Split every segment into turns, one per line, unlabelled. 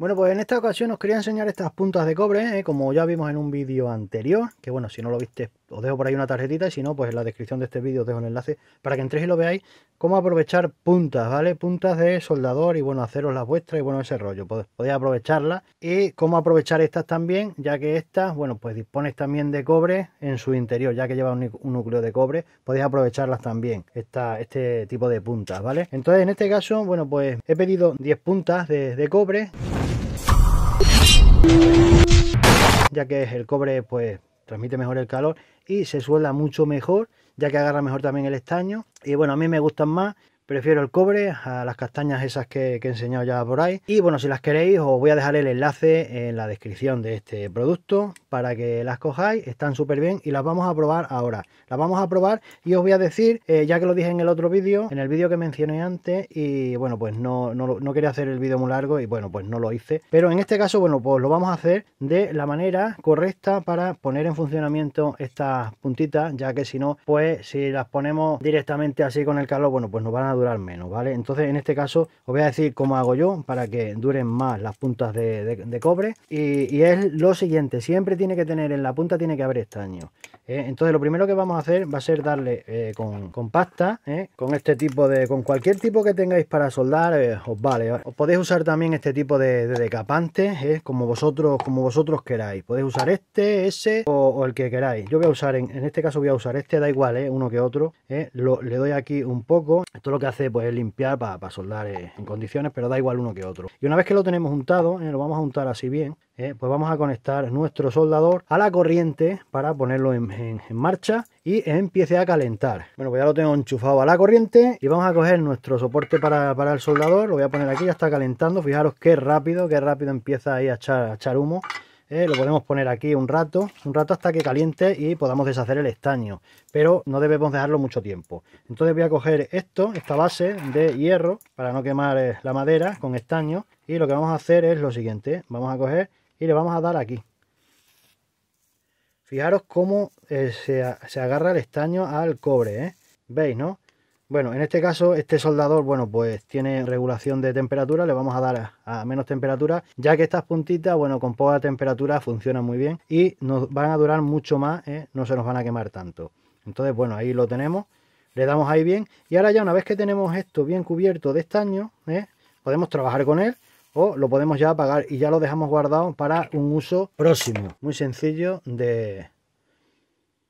Bueno, pues en esta ocasión os quería enseñar estas puntas de cobre, ¿eh? como ya vimos en un vídeo anterior, que bueno, si no lo viste, os dejo por ahí una tarjetita y si no, pues en la descripción de este vídeo os dejo el enlace para que entréis y lo veáis, cómo aprovechar puntas, ¿vale? Puntas de soldador y bueno, haceros las vuestras y bueno, ese rollo, pues podéis aprovecharlas y cómo aprovechar estas también, ya que estas, bueno, pues dispones también de cobre en su interior, ya que lleva un, núcleo de cobre, podéis aprovecharlas también, esta, este tipo de puntas, ¿vale? Entonces, en este caso, bueno, pues he pedido 10 puntas de cobre ya que el cobre pues transmite mejor el calor y se suelda mucho mejor ya que agarra mejor también el estaño y bueno a mí me gustan más Prefiero el cobre a las castañas esas que, he enseñado ya por ahí. Y bueno, si las queréis, os voy a dejar el enlace en la descripción de este producto para que las cojáis. Están súper bien y las vamos a probar ahora. Las vamos a probar y os voy a decir, eh, ya que lo dije en el otro vídeo, en el vídeo que mencioné antes, y bueno, pues no, no, no quería hacer el vídeo muy largo y bueno, pues no lo hice. Pero en este caso, bueno, pues lo vamos a hacer de la manera correcta para poner en funcionamiento estas puntitas, ya que si no, pues si las ponemos directamente así con el calor, bueno, pues nos van a durar menos, ¿vale? Entonces en este caso os voy a decir cómo hago yo para que duren más las puntas de, cobre y, es lo siguiente, siempre tiene que tener en la punta tiene que haber estaño. ¿eh? Entonces lo primero que vamos a hacer va a ser darle eh, con, con, pasta, ¿eh? con este tipo de, con cualquier tipo que tengáis para soldar, os vale. podéis usar también este tipo de, de es como vosotros como vosotros queráis. Podéis usar este, ese o, el que queráis. Yo voy a usar, en, este caso voy a usar este, da igual, uno que otro. Lo, le doy aquí un poco. Esto lo que hace pues limpiar para soldar eh, en condiciones, pero da igual uno que otro. Y una vez que lo tenemos juntado, eh, lo vamos a juntar así bien, eh, pues vamos a conectar nuestro soldador a la corriente para ponerlo en, marcha y empiece a calentar. Bueno, pues ya lo tengo enchufado a la corriente y vamos a coger nuestro soporte para, el soldador, lo voy a poner aquí, ya está calentando, fijaros qué rápido, qué rápido empieza ahí a echar, a echar humo. Eh, lo podemos poner aquí un rato, un rato hasta que caliente y podamos deshacer el estaño, pero no debemos dejarlo mucho tiempo. Entonces voy a coger esto, esta base de hierro, para no quemar eh, la madera con estaño, y lo que vamos a hacer es lo siguiente, vamos a coger y le vamos a dar aquí. Fijaros cómo eh, se, se, agarra el estaño al cobre, ¿eh? ¿Veis, no? Bueno, en este caso, este soldador, bueno, pues tiene regulación de temperatura, le vamos a dar a, menos temperatura, ya que estas puntitas, bueno, con poca temperatura funcionan muy bien y nos van a durar mucho más, ¿eh? no se nos van a quemar tanto. Entonces, bueno, ahí lo tenemos, le damos ahí bien y ahora ya una vez que tenemos esto bien cubierto de estaño, ¿eh? podemos trabajar con él o lo podemos ya apagar y ya lo dejamos guardado para un uso próximo. Muy sencillo de,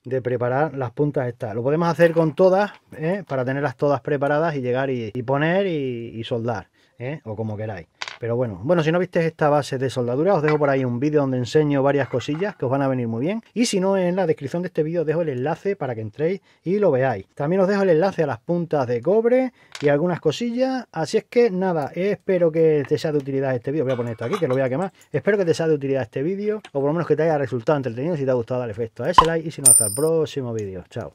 de preparar las puntas estas. Lo podemos hacer con todas, ¿eh? para tenerlas todas preparadas y llegar y, poner y, soldar, ¿eh? o como queráis. Pero bueno, bueno, si no viste esta base de soldadura, os dejo por ahí un vídeo donde enseño varias cosillas que os van a venir muy bien. Y si no, en la descripción de este vídeo dejo el enlace para que entréis y lo veáis. También os dejo el enlace a las puntas de cobre y algunas cosillas. Así es que nada, espero que te sea de utilidad este vídeo. Voy a poner esto aquí, que lo voy a quemar. Espero que te sea de utilidad este vídeo, o por lo menos que te haya resultado entretenido. Si te ha gustado, dale efecto a ese like. Y si no, hasta el próximo vídeo. Chao.